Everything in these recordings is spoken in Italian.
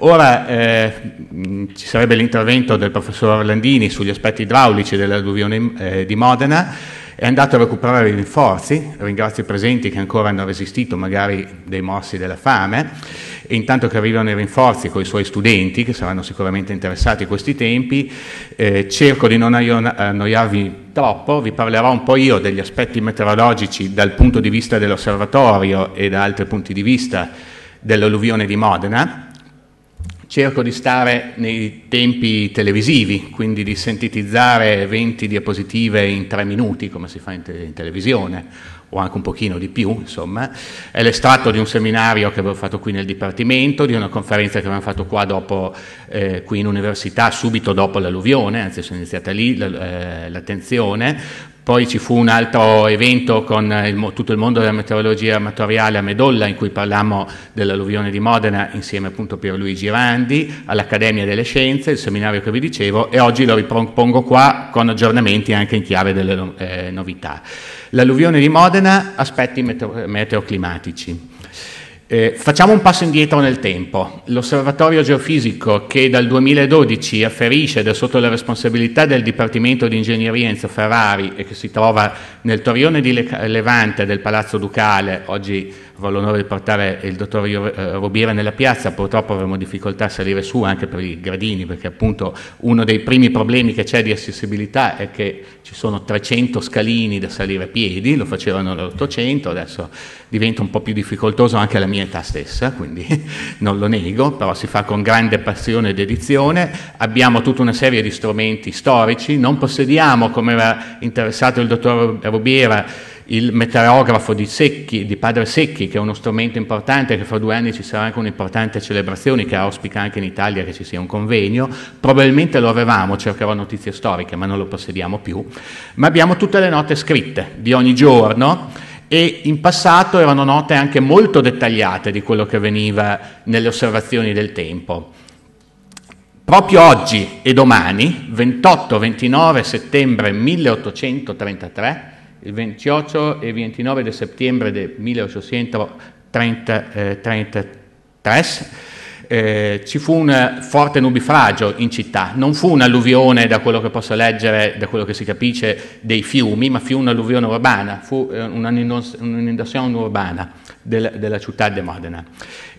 Ora eh, mm, ci sarebbe l'intervento del professor Landini sugli aspetti idraulici dell'alluvione eh, di Modena, è andato a recuperare i rinforzi, ringrazio i presenti che ancora hanno resistito magari dei morsi della fame, e intanto che arrivano i rinforzi con i suoi studenti, che saranno sicuramente interessati a questi tempi, eh, cerco di non annoiarvi troppo, vi parlerò un po' io degli aspetti meteorologici dal punto di vista dell'osservatorio e da altri punti di vista dell'alluvione di Modena, Cerco di stare nei tempi televisivi, quindi di sintetizzare 20 diapositive in 3 minuti, come si fa in, te- in televisione, o anche un pochino di più, insomma. È l'estratto di un seminario che avevo fatto qui nel Dipartimento, di una conferenza che avevamo fatto qua dopo, eh, qui in università, subito dopo l'alluvione, anzi sono iniziata lì l- eh, l'attenzione, poi ci fu un altro evento con eh, il, tutto il mondo della meteorologia amatoriale a Medolla, in cui parlammo dell'alluvione di Modena insieme appunto a Pierluigi Randi, all'Accademia delle Scienze, il seminario che vi dicevo, e oggi lo ripropongo qua con aggiornamenti anche in chiave delle eh, novità. L'alluvione di Modena, aspetti meteo- meteoclimatici. Eh, facciamo un passo indietro nel tempo. L'osservatorio geofisico che dal 2012 afferisce ed è sotto la responsabilità del Dipartimento di Ingegneria Enzo Ferrari e che si trova nel torrione di Levante del Palazzo Ducale, oggi avrò l'onore di portare il dottor eh, Rubiera nella piazza, purtroppo avremo difficoltà a salire su anche per i gradini, perché appunto uno dei primi problemi che c'è di accessibilità è che ci sono 300 scalini da salire a piedi, lo facevano nell'Ottocento, adesso diventa un po' più difficoltoso anche alla mia età stessa, quindi non lo nego, però si fa con grande passione e dedizione, abbiamo tutta una serie di strumenti storici, non possediamo, come era interessato il dottor Rubiera, il meteorografo di, Secchi, di Padre Secchi, che è uno strumento importante, che fra due anni ci sarà anche un'importante celebrazione che auspica anche in Italia che ci sia un convegno, probabilmente lo avevamo, cercherò notizie storiche, ma non lo possediamo più, ma abbiamo tutte le note scritte di ogni giorno e in passato erano note anche molto dettagliate di quello che veniva nelle osservazioni del tempo. Proprio oggi e domani, 28-29 settembre 1833, il 28 e 29 di settembre del 1833 eh, ci fu un forte nubifragio in città, non fu un'alluvione da quello che posso leggere, da quello che si capisce dei fiumi, ma fu un'alluvione urbana, fu eh, un'inondazione urbana del, della città di Modena.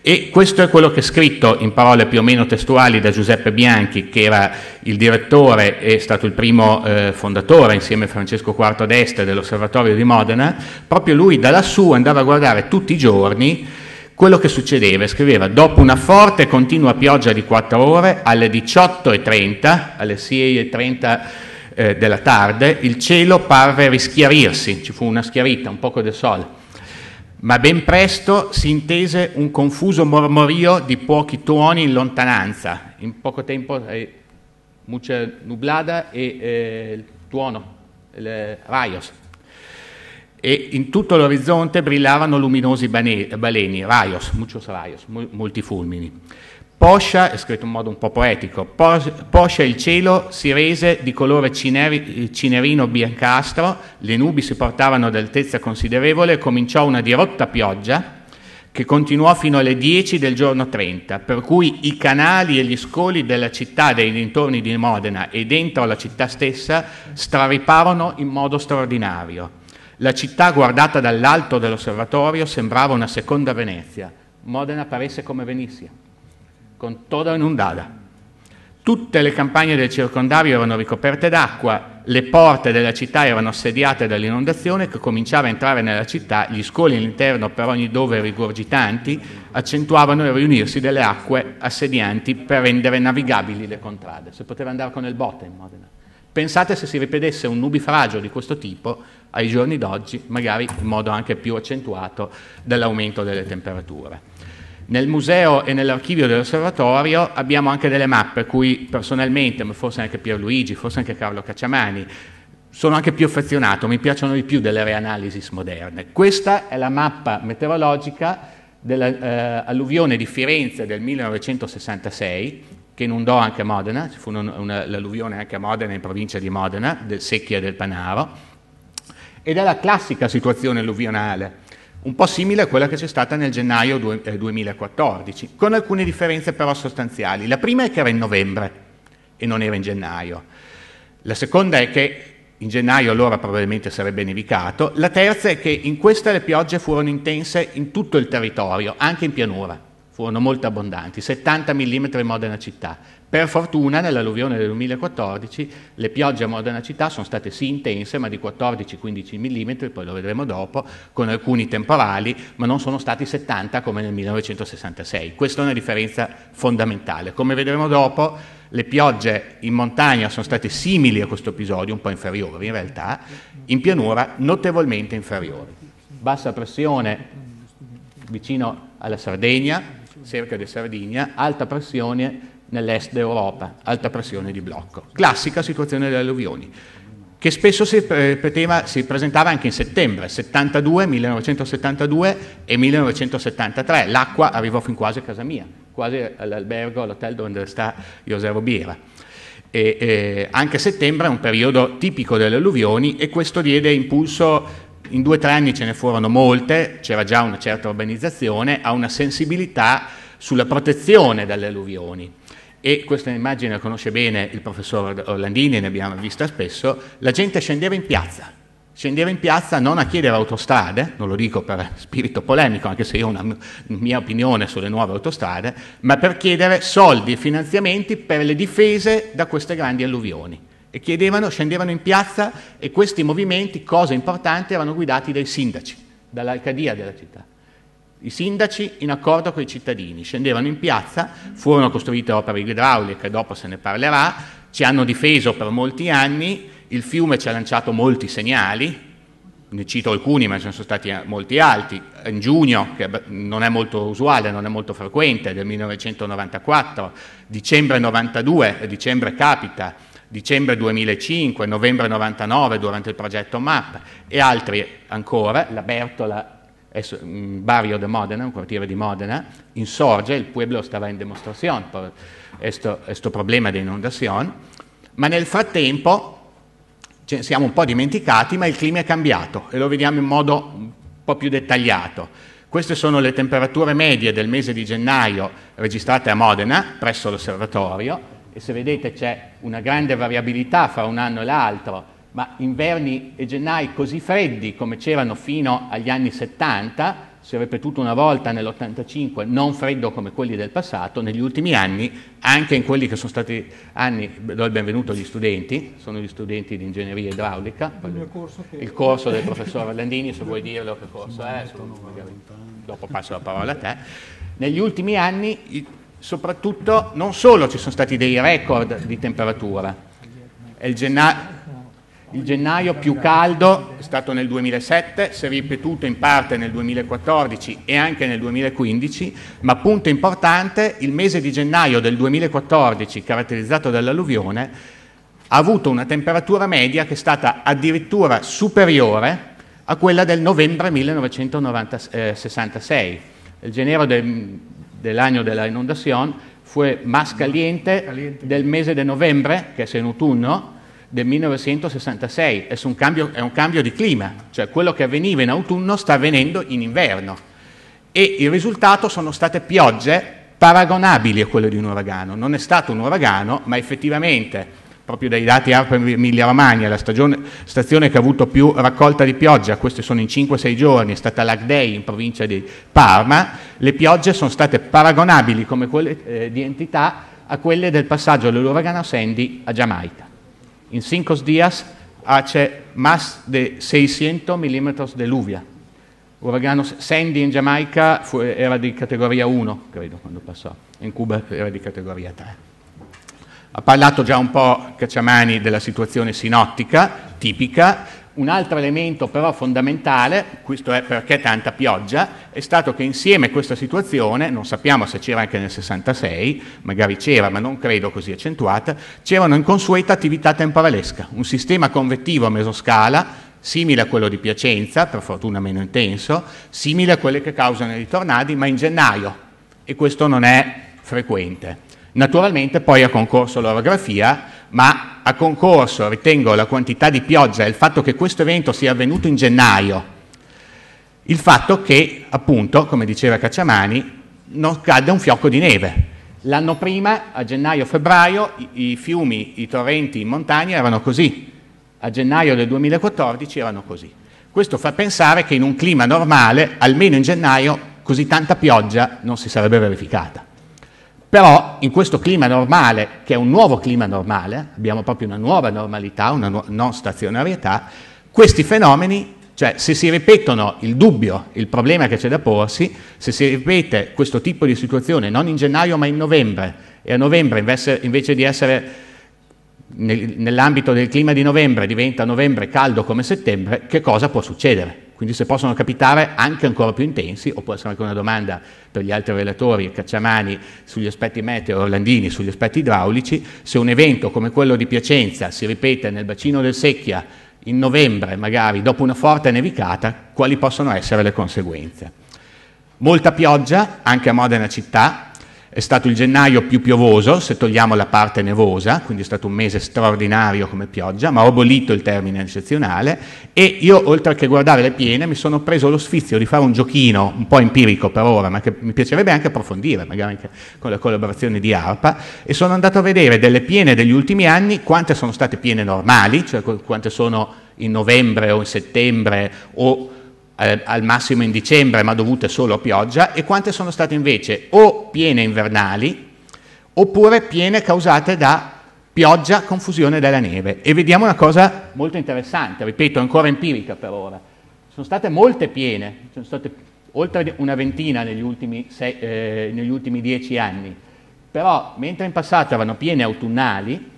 E questo è quello che è scritto in parole più o meno testuali da Giuseppe Bianchi, che era il direttore e stato il primo eh, fondatore insieme a Francesco IV d'Este dell'Osservatorio di Modena. Proprio lui da lassù andava a guardare tutti i giorni quello che succedeva, scriveva, dopo una forte e continua pioggia di 4 ore, alle 18.30, alle 6.30 eh, della tarde, il cielo parve rischiarirsi, ci fu una schiarita, un poco del sole ma ben presto si intese un confuso mormorio di pochi tuoni in lontananza. In poco tempo eh, nublada e eh, tuono, il, eh, raios. E in tutto l'orizzonte brillavano luminosi baleni, raios, muchos raios, molti fulmini. Poscia, è scritto in modo un po' poetico, poscia il cielo si rese di colore cineri, cinerino biancastro, le nubi si portavano ad altezza considerevole e cominciò una dirotta pioggia che continuò fino alle 10 del giorno 30, per cui i canali e gli scoli della città, dei dintorni di Modena e dentro la città stessa strariparono in modo straordinario. La città guardata dall'alto dell'osservatorio sembrava una seconda Venezia. Modena paresse come Venezia con toda inondata. Tutte le campagne del circondario erano ricoperte d'acqua, le porte della città erano assediate dall'inondazione che cominciava a entrare nella città, gli scoli all'interno per ogni dove rigurgitanti accentuavano il riunirsi delle acque assedianti per rendere navigabili le contrade. Si poteva andare con il botte in Modena. Pensate se si ripetesse un nubifragio di questo tipo ai giorni d'oggi, magari in modo anche più accentuato dell'aumento delle temperature. Nel museo e nell'archivio dell'osservatorio abbiamo anche delle mappe, cui personalmente, ma forse anche Pierluigi, forse anche Carlo Cacciamani, sono anche più affezionato, mi piacciono di più delle reanalisi moderne. Questa è la mappa meteorologica dell'alluvione eh, di Firenze del 1966, che inondò anche Modena, ci fu una, una, l'alluvione anche a Modena, in provincia di Modena, del Secchia del Panaro, ed è la classica situazione alluvionale un po' simile a quella che c'è stata nel gennaio 2014, eh, con alcune differenze però sostanziali. La prima è che era in novembre e non era in gennaio. La seconda è che in gennaio allora probabilmente sarebbe nevicato. La terza è che in questa le piogge furono intense in tutto il territorio, anche in pianura furono molto abbondanti, 70 mm in Modena città. Per fortuna nell'alluvione del 2014 le piogge a Modena città sono state sì intense, ma di 14-15 mm, poi lo vedremo dopo, con alcuni temporali, ma non sono stati 70 come nel 1966. Questa è una differenza fondamentale. Come vedremo dopo, le piogge in montagna sono state simili a questo episodio, un po' inferiori in realtà, in pianura notevolmente inferiori. Bassa pressione vicino alla Sardegna, cerca di Sardegna, alta pressione nell'est d'Europa, alta pressione di blocco. Classica situazione delle alluvioni, che spesso si, preteva, si presentava anche in settembre, 72, 1972 e 1973. L'acqua arrivò fin quasi a casa mia, quasi all'albergo, all'hotel dove sta Josero Biera. E, e anche settembre è un periodo tipico delle alluvioni e questo diede impulso in due o tre anni ce ne furono molte, c'era già una certa urbanizzazione, ha una sensibilità sulla protezione dalle alluvioni. E questa immagine la conosce bene il professor Orlandini, ne abbiamo vista spesso, la gente scendeva in piazza, scendeva in piazza non a chiedere autostrade, non lo dico per spirito polemico, anche se io ho una mia opinione sulle nuove autostrade, ma per chiedere soldi e finanziamenti per le difese da queste grandi alluvioni e chiedevano, scendevano in piazza e questi movimenti, cosa importante, erano guidati dai sindaci, dall'alcadia della città. I sindaci, in accordo con i cittadini, scendevano in piazza, furono costruite opere idrauliche, dopo se ne parlerà, ci hanno difeso per molti anni, il fiume ci ha lanciato molti segnali, ne cito alcuni, ma ce ne sono stati eh, molti altri. In giugno, che non è molto usuale, non è molto frequente, del 1994, dicembre 92, dicembre capita, dicembre 2005, novembre 99 durante il progetto MAP e altri ancora, la Bertola un mm, barrio di Modena, un quartiere di Modena, insorge, il pueblo stava in demostrazione per questo problema di inondazione, ma nel frattempo ce siamo un po' dimenticati, ma il clima è cambiato e lo vediamo in modo un po' più dettagliato. Queste sono le temperature medie del mese di gennaio registrate a Modena, presso l'osservatorio, e se vedete c'è una grande variabilità fra un anno e l'altro, ma inverni e gennai così freddi come c'erano fino agli anni 70, si è ripetuto una volta nell'85, non freddo come quelli del passato, negli ultimi anni, anche in quelli che sono stati anni, do il benvenuto agli studenti, sono gli studenti di ingegneria idraulica, il, mio corso, che... il corso del professor Landini, se vuoi dirlo che corso è, eh, dopo passo la parola a te, negli ultimi anni soprattutto non solo ci sono stati dei record di temperatura, il gennaio, il gennaio più caldo è stato nel 2007, si è ripetuto in parte nel 2014 e anche nel 2015, ma punto importante, il mese di gennaio del 2014, caratterizzato dall'alluvione, ha avuto una temperatura media che è stata addirittura superiore a quella del novembre 1966. Eh, il gennaio del del año de la inundación fue más caliente, caliente, del mes de noviembre, que es en autunno, del 1966. Es un, cambio, è un cambio di clima, cioè quello che avveniva in autunno sta avvenendo in inverno. E il risultato sono state piogge paragonabili a quelle di un uragano. Non è stato un uragano, ma effettivamente proprio dai dati ARPA Emilia Romagna, la stagione, stazione che ha avuto più raccolta di pioggia, queste sono in 5-6 giorni, è stata l'Ag in provincia di Parma, le piogge sono state paragonabili come quelle eh, di entità a quelle del passaggio dell'uragano Sandy a Giamaica. In 5 dias ah, c'è más de 600 mm di deluvia. L'uragano Sandy in Giamaica fu, era di categoria 1, credo, quando passò. In Cuba era di categoria 3. Ha parlato già un po' Cacciamani della situazione sinottica, tipica. Un altro elemento però fondamentale, questo è perché tanta pioggia, è stato che insieme a questa situazione, non sappiamo se c'era anche nel 66, magari c'era, ma non credo così accentuata, c'era un'inconsueta attività temporalesca, un sistema convettivo a mesoscala, simile a quello di Piacenza, per fortuna meno intenso, simile a quelle che causano i tornadi, ma in gennaio, e questo non è frequente. Naturalmente poi ha concorso l'orografia, ma ha concorso ritengo la quantità di pioggia e il fatto che questo evento sia avvenuto in gennaio, il fatto che appunto, come diceva Cacciamani, non cadde un fiocco di neve. L'anno prima, a gennaio-febbraio, i fiumi, i torrenti in montagna erano così, a gennaio del 2014 erano così. Questo fa pensare che in un clima normale, almeno in gennaio, così tanta pioggia non si sarebbe verificata. Però in questo clima normale, che è un nuovo clima normale, abbiamo proprio una nuova normalità, una nu- non stazionarietà, questi fenomeni, cioè se si ripetono il dubbio, il problema che c'è da porsi, se si ripete questo tipo di situazione non in gennaio ma in novembre, e a novembre invece, invece di essere nel, nell'ambito del clima di novembre diventa novembre caldo come settembre, che cosa può succedere? Quindi se possono capitare anche ancora più intensi, o può essere anche una domanda per gli altri relatori, Cacciamani sugli aspetti meteo, Orlandini sugli aspetti idraulici, se un evento come quello di Piacenza si ripete nel bacino del Secchia in novembre, magari dopo una forte nevicata, quali possono essere le conseguenze. Molta pioggia, anche a Modena città, è stato il gennaio più piovoso, se togliamo la parte nevosa, quindi è stato un mese straordinario come pioggia, ma ho abolito il termine eccezionale e io oltre che guardare le piene mi sono preso lo sfizio di fare un giochino un po' empirico per ora, ma che mi piacerebbe anche approfondire, magari anche con la collaborazione di ARPA, e sono andato a vedere delle piene degli ultimi anni quante sono state piene normali, cioè quante sono in novembre o in settembre o eh, al massimo in dicembre, ma dovute solo a pioggia, e quante sono state invece o piene invernali oppure piene causate da pioggia, confusione della neve. E vediamo una cosa molto interessante, ripeto, ancora empirica per ora. Sono state molte piene, sono state oltre una ventina negli ultimi, sei, eh, negli ultimi dieci anni. Però, mentre in passato erano piene autunnali,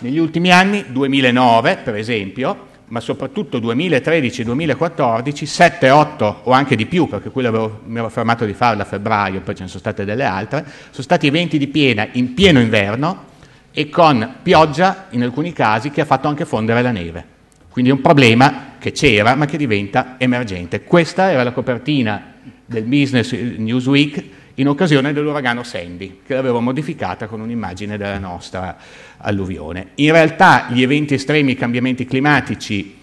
negli ultimi anni, 2009 per esempio, ma soprattutto 2013-2014, 7, 8 o anche di più, perché quello avevo, mi ero fermato di farlo a febbraio, poi ce ne sono state delle altre, sono stati eventi di piena in pieno inverno e con pioggia in alcuni casi che ha fatto anche fondere la neve. Quindi è un problema che c'era ma che diventa emergente. Questa era la copertina del Business Newsweek in occasione dell'uragano Sandy, che l'avevo modificata con un'immagine della nostra alluvione. In realtà gli eventi estremi, i cambiamenti climatici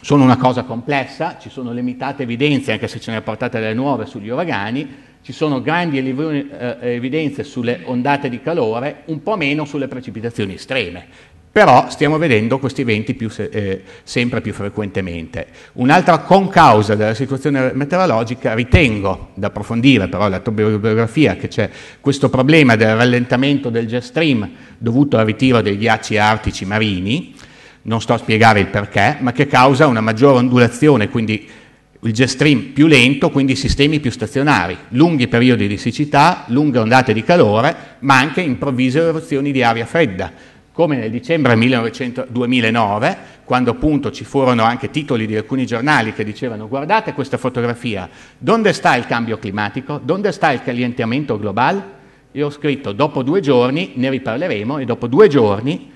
sono una cosa complessa, ci sono limitate evidenze, anche se ce ne portate delle nuove sugli uragani, ci sono grandi eh, evidenze sulle ondate di calore, un po' meno sulle precipitazioni estreme. Però stiamo vedendo questi eventi più, eh, sempre più frequentemente. Un'altra concausa della situazione meteorologica, ritengo, da approfondire però la topobiografia, che c'è questo problema del rallentamento del jet stream dovuto al ritiro dei ghiacci artici marini, non sto a spiegare il perché, ma che causa una maggiore ondulazione, quindi il jet stream più lento, quindi sistemi più stazionari, lunghi periodi di siccità, lunghe ondate di calore, ma anche improvvise eruzioni di aria fredda come nel dicembre 1900, 2009, quando appunto ci furono anche titoli di alcuni giornali che dicevano guardate questa fotografia, dove sta il cambio climatico, dove sta il calientamento globale? E ho scritto dopo due giorni, ne riparleremo, e dopo due giorni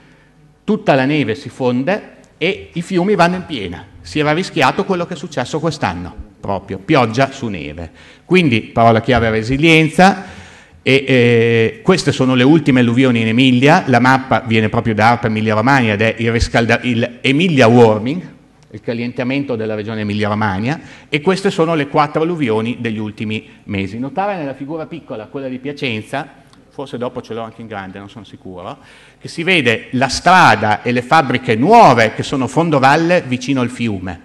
tutta la neve si fonde e i fiumi vanno in piena. Si era rischiato quello che è successo quest'anno, proprio pioggia su neve. Quindi parola chiave resilienza e, eh, queste sono le ultime alluvioni in Emilia, la mappa viene proprio da ARPA Emilia Romagna ed è il, il Emilia Warming, il calientamento della regione Emilia Romagna, e queste sono le quattro alluvioni degli ultimi mesi. Notare nella figura piccola, quella di Piacenza, forse dopo ce l'ho anche in grande, non sono sicuro, che si vede la strada e le fabbriche nuove che sono fondovalle vicino al fiume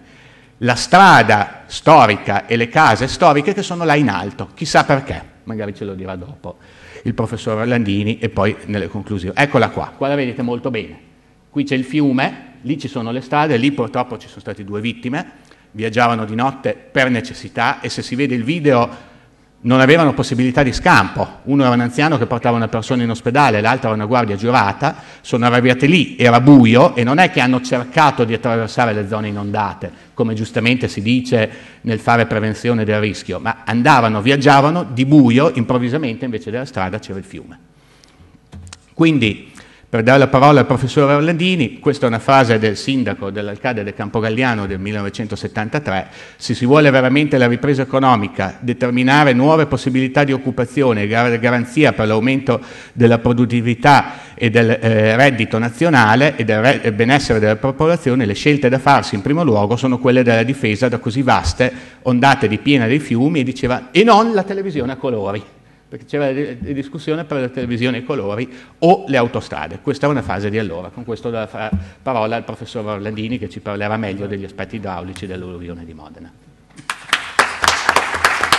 la strada storica e le case storiche che sono là in alto, chissà perché magari ce lo dirà dopo il professor Landini e poi nelle conclusioni. Eccola qua, qua la vedete molto bene. Qui c'è il fiume, lì ci sono le strade, lì purtroppo ci sono state due vittime, viaggiavano di notte per necessità e se si vede il video non avevano possibilità di scampo. Uno era un anziano che portava una persona in ospedale, l'altro era una guardia giurata, sono arrivati lì, era buio e non è che hanno cercato di attraversare le zone inondate, come giustamente si dice nel fare prevenzione del rischio, ma andavano, viaggiavano di buio, improvvisamente invece della strada c'era il fiume. Quindi per dare la parola al professore Orlandini, questa è una frase del sindaco dell'alcade del Campogalliano del 1973, se si vuole veramente la ripresa economica, determinare nuove possibilità di occupazione e garanzia per l'aumento della produttività e del eh, reddito nazionale e del re- benessere della popolazione, le scelte da farsi in primo luogo sono quelle della difesa da così vaste ondate di piena dei fiumi e diceva e non la televisione a colori perché c'era la discussione per la televisione e i colori o le autostrade. Questa è una fase di allora. Con questo do la parola al professor Orlandini che ci parlerà meglio degli aspetti idraulici dell'alluvione di Modena.